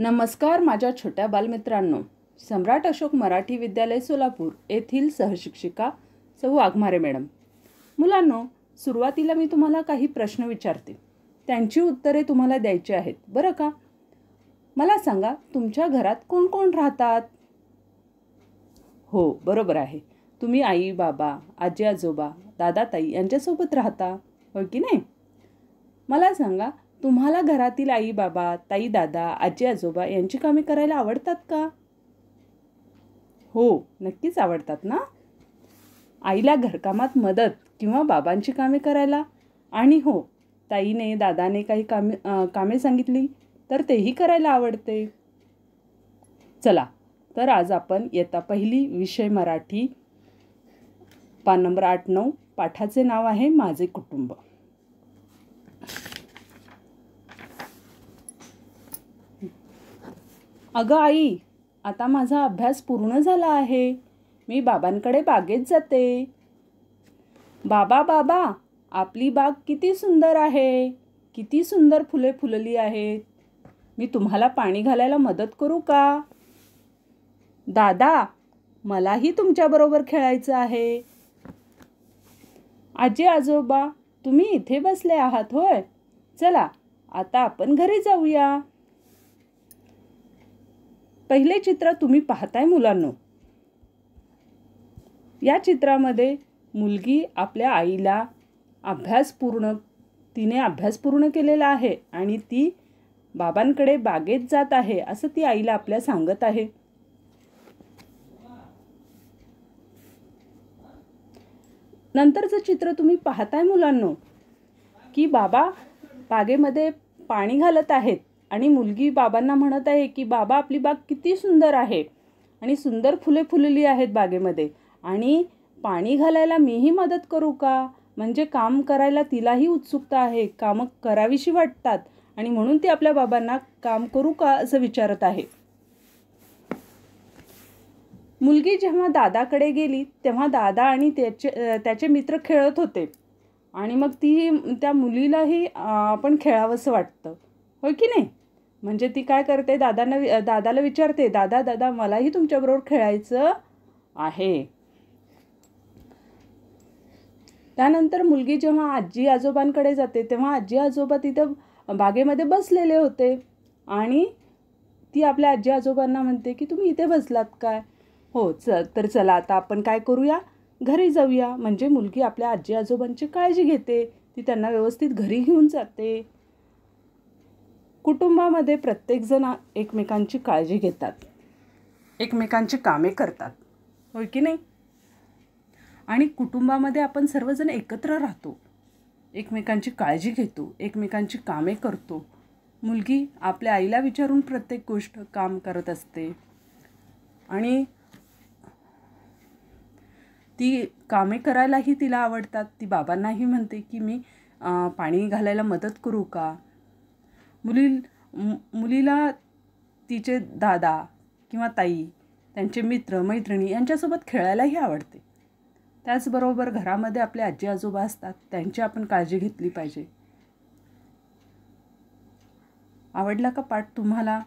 नमस्कार माझ्या छोट्या बालमित्रांनो सम्राट अशोक मराठी विद्यालय सोलापूर येथील सहशिक्षिका सौ आघमारे मॅडम मुलांनो सुरुवातीला मी तुम्हाला काही प्रश्न विचारते त्यांची उत्तरे तुम्हाला द्यायची आहेत बरं का मला सांगा तुमच्या घरात कोण कोण राहतात हो बरोबर आहे तुम्ही आई बाबा आजी आजोबा दादा ताई यांच्यासोबत राहता हो की नाही मला सांगा तुम्हाला घरातील आई बाबा ताई दादा आजी आजोबा यांची कामे करायला आवडतात का हो नक्कीच आवडतात ना आईला घरकामात मदत किंवा बाबांची कामे करायला आणि हो ताईने दादाने काही कामे कामे सांगितली तर तेही करायला आवडते चला तर आज आपण येता पहिली विषय मराठी पान नंबर आठ नऊ पाठाचे नाव आहे माझे कुटुंब अगं आई आता माझा अभ्यास पूर्ण झाला आहे मी बाबांकडे बागेत जाते बाबा बाबा आपली बाग किती सुंदर आहे किती सुंदर फुले फुलली आहेत मी तुम्हाला पाणी घालायला मदत करू का दादा मलाही तुमच्याबरोबर खेळायचं आहे आजी आजोबा तुम्ही इथे बसले आहात होय चला आता आपण घरी जाऊया पहिले चित्र तुम्ही पाहताय मुलांनो या चित्रामध्ये मुलगी आपल्या आईला अभ्यास पूर्ण तिने अभ्यास पूर्ण केलेला आहे आणि ती बाबांकडे बागेत जात आहे असं ती आईला आपल्या सांगत आहे नंतरचं चित्र तुम्ही पाहताय मुलांनो की बाबा बागेमध्ये पाणी घालत आहेत आणि मुलगी बाबांना म्हणत आहे की बाबा आपली बाग किती सुंदर आहे आणि सुंदर फुले फुलली आहेत बागेमध्ये आणि पाणी घालायला मीही मदत करू का म्हणजे काम करायला तिलाही उत्सुकता आहे कामं करावीशी वाटतात आणि म्हणून ती आपल्या बाबांना काम करू का असं विचारत आहे मुलगी जेव्हा दादाकडे गेली तेव्हा दादा आणि त्याचे त्याचे मित्र खेळत होते आणि मग ती त्या मुलीलाही आपण खेळावंसं वाटतं होय की नाही म्हणजे ती काय करते दादांना दादाला विचारते दादा दादा मलाही तुमच्याबरोबर खेळायचं आहे त्यानंतर मुलगी जेव्हा आजी आजोबांकडे जाते तेव्हा आजी आजोबा तिथं बागेमध्ये बसलेले होते आणि ती आपल्या आजी आजोबांना म्हणते की तुम्ही इथे बसलात काय हो च तर चला आता आपण काय करूया घरी जाऊया म्हणजे मुलगी आपल्या आजी आजोबांची काळजी घेते ती त्यांना व्यवस्थित घरी घेऊन जाते कुटुंबामध्ये प्रत्येकजण एकमेकांची काळजी घेतात एकमेकांची कामे करतात होय की नाही आणि कुटुंबामध्ये आपण सर्वजण एकत्र राहतो एकमेकांची काळजी घेतो एकमेकांची कामे करतो मुलगी आपल्या आईला विचारून प्रत्येक गोष्ट काम करत असते आणि ती कामे करायलाही तिला आवडतात ती बाबांनाही म्हणते की मी पाणी घालायला मदत करू का मुली मुलीला तिचे दादा किंवा ताई त्यांचे मित्र मैत्रिणी यांच्यासोबत खेळायलाही आवडते त्याचबरोबर घरामध्ये आपले आजी आजोबा असतात त्यांची आपण काळजी घेतली पाहिजे आवडला का पाठ तुम्हाला